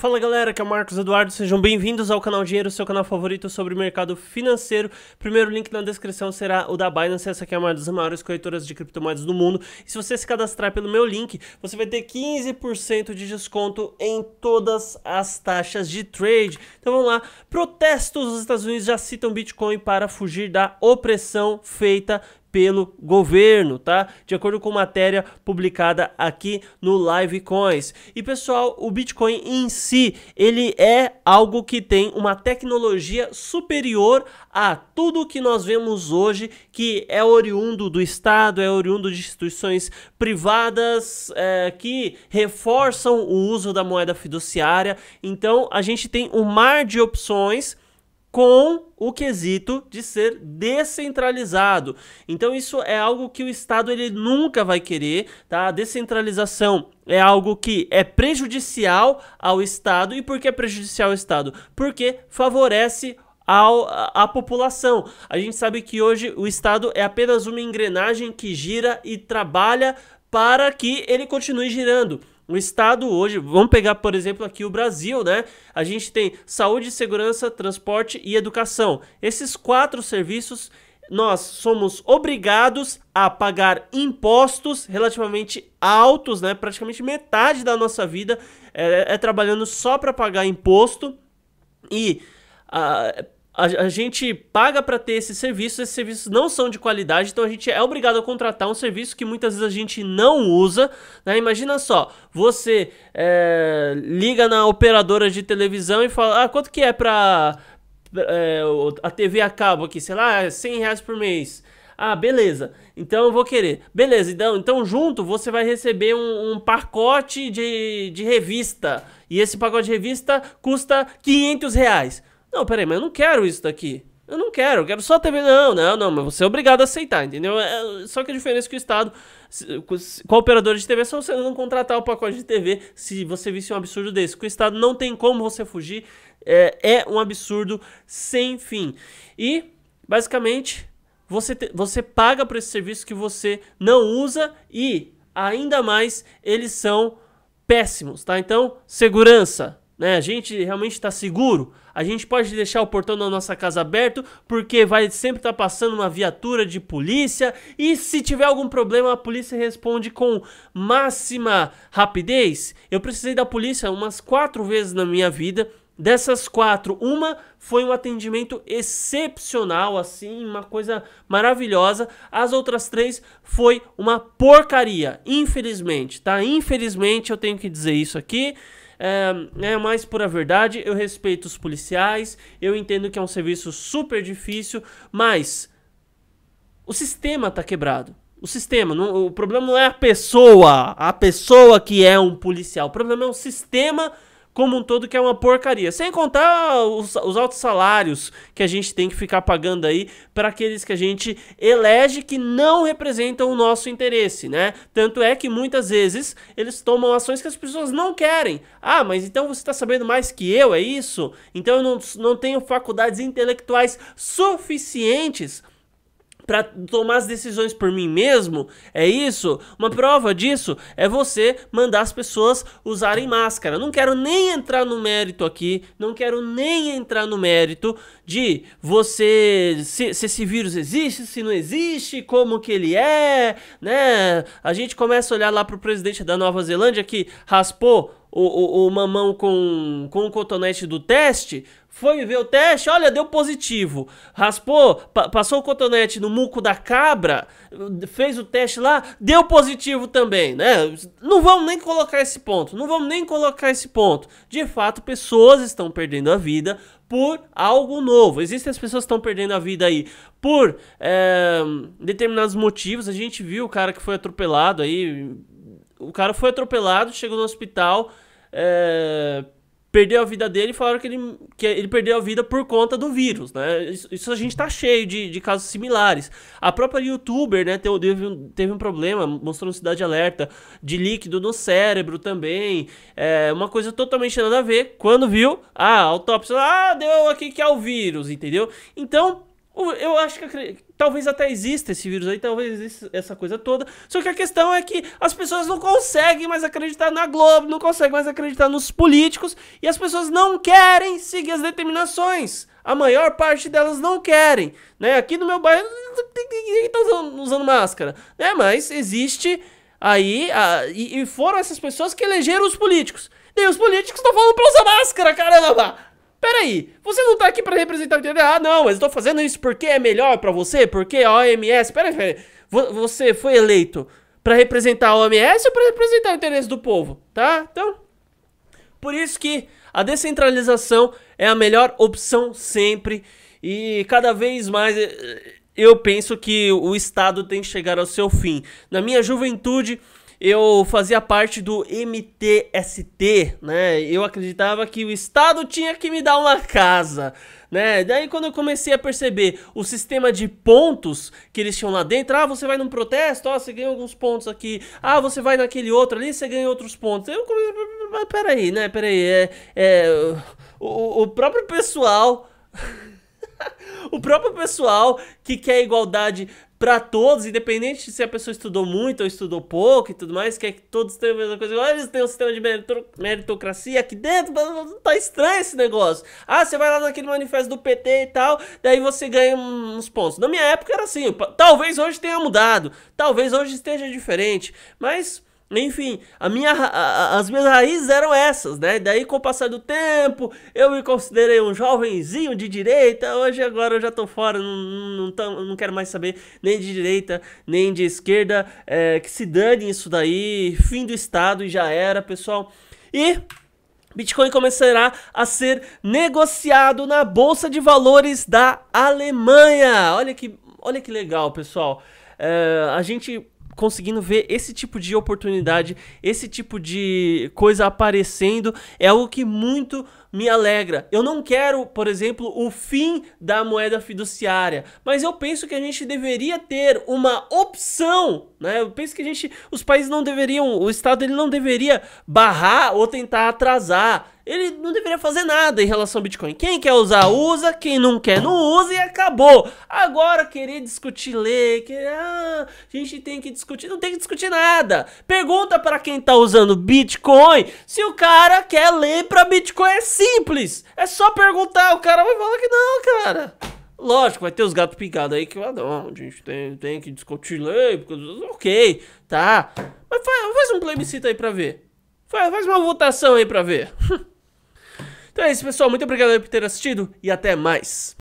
Fala galera, que é o Marcos Eduardo, sejam bem-vindos ao canal Dinheiro, seu canal favorito sobre mercado financeiro. Primeiro link na descrição será o da Binance, essa aqui é uma das maiores corretoras de criptomoedas do mundo. E se você se cadastrar pelo meu link, você vai ter 15% de desconto em todas as taxas de trade. Então vamos lá, protestos nos Estados Unidos já citam Bitcoin para fugir da opressão feita pelo governo, tá? De acordo com matéria publicada aqui no Live Coins. E pessoal, o Bitcoin em si, ele é algo que tem uma tecnologia superior a tudo que nós vemos hoje, que é oriundo do Estado, é oriundo de instituições privadas é, que reforçam o uso da moeda fiduciária. Então, a gente tem um mar de opções com o quesito de ser descentralizado. Então isso é algo que o Estado ele nunca vai querer, tá? A descentralização é algo que é prejudicial ao Estado. E por que é prejudicial ao Estado? Porque favorece ao, a, a, população. A gente sabe que hoje o Estado é apenas uma engrenagem que gira e trabalha para que ele continue girando o Estado hoje, vamos pegar, por exemplo, aqui o Brasil, né? A gente tem saúde, segurança, transporte e educação. Esses quatro serviços, nós somos obrigados a pagar impostos relativamente altos, né? Praticamente metade da nossa vida é, é trabalhando só para pagar imposto. E. Uh, a, a gente paga para ter esses serviços, esses serviços não são de qualidade, então a gente é obrigado a contratar um serviço que muitas vezes a gente não usa. Né? Imagina só, você é, liga na operadora de televisão e fala, ah, quanto que é para é, a TV a cabo aqui? Sei lá, 100 é reais por mês. Ah, beleza. Então eu vou querer. Beleza, então, então junto você vai receber um, um, pacote de, de revista. E esse pacote de revista custa 500 reais. Não, peraí, mas eu não quero isso daqui. Eu não quero, eu quero só a TV. Não, não, não, mas você é obrigado a aceitar, entendeu? É, só que a diferença é que o Estado, com a de TV, é só você não contratar o pacote de TV se você visse um absurdo desse. Que o Estado não tem como você fugir, é, é um absurdo sem fim. E, basicamente, você, te, você paga por esse serviço que você não usa e, ainda mais, eles são péssimos, tá? Então, segurança, né? A gente realmente está seguro? A gente pode deixar o portão da nossa casa aberto, porque vai sempre estar tá passando uma viatura de polícia. E se tiver algum problema, a polícia responde com máxima rapidez. Eu precisei da polícia umas quatro vezes na minha vida. Dessas quatro, uma foi um atendimento excepcional, assim, uma coisa maravilhosa. As outras três foi uma porcaria, infelizmente, tá? Infelizmente eu tenho que dizer isso aqui. É, é mais pura verdade, eu respeito os policiais, eu entendo que é um serviço super difícil, mas o sistema tá quebrado. O sistema, não, o problema não é a pessoa, a pessoa que é um policial. O problema é o sistema como um todo que é uma porcaria. Sem contar os, os altos salários que a gente tem que ficar pagando aí para aqueles que a gente elege que não representam o nosso interesse, né? Tanto é que muitas vezes eles tomam ações que as pessoas não querem. Ah, mas então você está sabendo mais que eu, é isso? Então eu não, não tenho faculdades intelectuais suficientes para tomar as decisões por mim mesmo? É isso? Uma prova disso é você mandar as pessoas usarem máscara. Não quero nem entrar no mérito aqui, não quero nem entrar no mérito de você se, se esse vírus existe, se não existe, como que ele é, né? A gente começa a olhar lá pro presidente da Nova Zelândia que raspou o, o, o, mamão com, com o cotonete do teste, foi ver o teste, olha, deu positivo. Raspou, pa passou o cotonete no muco da cabra, fez o teste lá, deu positivo também, né? Não vamos nem colocar esse ponto, não vamos nem colocar esse ponto. De fato, pessoas estão perdendo a vida por algo novo. Existem as pessoas que estão perdendo a vida aí por é, determinados motivos. A gente viu o cara que foi atropelado aí. O cara foi atropelado, chegou no hospital. É, perdeu a vida dele e falaram que ele, que ele perdeu a vida por conta do vírus, né? Isso, isso a gente tá cheio de, de casos similares. A própria youtuber, né, teve, um, teve um problema, mostrou no Cidade Alerta, de líquido no cérebro também. É uma coisa totalmente nada a ver. Quando viu, a ah, autópsia, ah, deu aqui que é o vírus, entendeu? Então, eu acho que Talvez até exista esse vírus aí, talvez essa coisa toda. Só que a questão é que as pessoas não conseguem mais acreditar na Globo, não conseguem mais acreditar nos políticos e as pessoas não querem seguir as determinações. A maior parte delas não querem, né? Aqui no meu bairro ninguém tá usando, usando máscara, né? Mas existe aí a, e, e, foram essas pessoas que elegeram os políticos. E os políticos estão falando pra usar máscara, caramba! Peraí, você não tá aqui para representar o entender? Ah, não, eu estou fazendo isso porque é melhor para você, porque a OMS. Peraí, peraí. Você foi eleito para representar a OMS ou para representar o interesse do povo, tá? Então, por isso que a descentralização é a melhor opção sempre e cada vez mais eh, eu penso que o Estado tem que chegar ao seu fim. Na minha juventude, eu fazia parte do MTST, né? Eu acreditava que o Estado tinha que me dar uma casa, né? Daí quando eu comecei a perceber o sistema de pontos que eles tinham lá dentro, ah, você vai num protesto, ó, você ganha alguns pontos aqui, ah, você vai naquele outro ali, você ganha outros pontos. Eu comecei, mas peraí, né? Peraí, é, é o, o próprio pessoal o próprio pessoal que quer igualdade para todos, independente se a pessoa estudou muito ou estudou pouco e tudo mais, quer que todos tenham a mesma coisa. Olha, eles têm um sistema de meritocracia aqui dentro, mas tá estranho esse negócio. Ah, você vai lá naquele manifesto do PT e tal, daí você ganha uns pontos. Na minha época era assim, talvez hoje tenha mudado, talvez hoje esteja diferente, mas enfim, a minha, a, as minhas raízes eram essas, né? Daí, com o passar do tempo, eu me considerei um jovenzinho de direita. Hoje, agora, eu já tô fora, não, não, não quero mais saber nem de direita, nem de esquerda. É, que se dane isso daí, fim do Estado e já era, pessoal. E Bitcoin começará a ser negociado na Bolsa de Valores da Alemanha. Olha que, olha que legal, pessoal. É, a gente conseguindo ver esse tipo de oportunidade, esse tipo de coisa aparecendo, é algo que muito me alegra. Eu não quero, por exemplo, o fim da moeda fiduciária, mas eu penso que a gente deveria ter uma opção, né? Eu penso que a gente, os países não deveriam, o Estado ele não deveria barrar ou tentar atrasar. Ele não deveria fazer nada em relação ao Bitcoin. Quem quer usar, usa. Quem não quer, não usa e acabou. Agora, querer discutir lei, querer, ah, a gente tem que discutir. Não tem que discutir nada. Pergunta para quem está usando Bitcoin se o cara quer lei para Bitcoin simples. É só perguntar, o cara vai falar que não, cara. Lógico, vai ter os gatos picados aí que ah, não, a gente tem, tem que discutir lei, porque, ok, tá. Mas faz, faz um plebiscito aí pra ver. Faz, faz uma votação aí pra ver. então é isso, pessoal. Muito obrigado por ter assistido e até mais.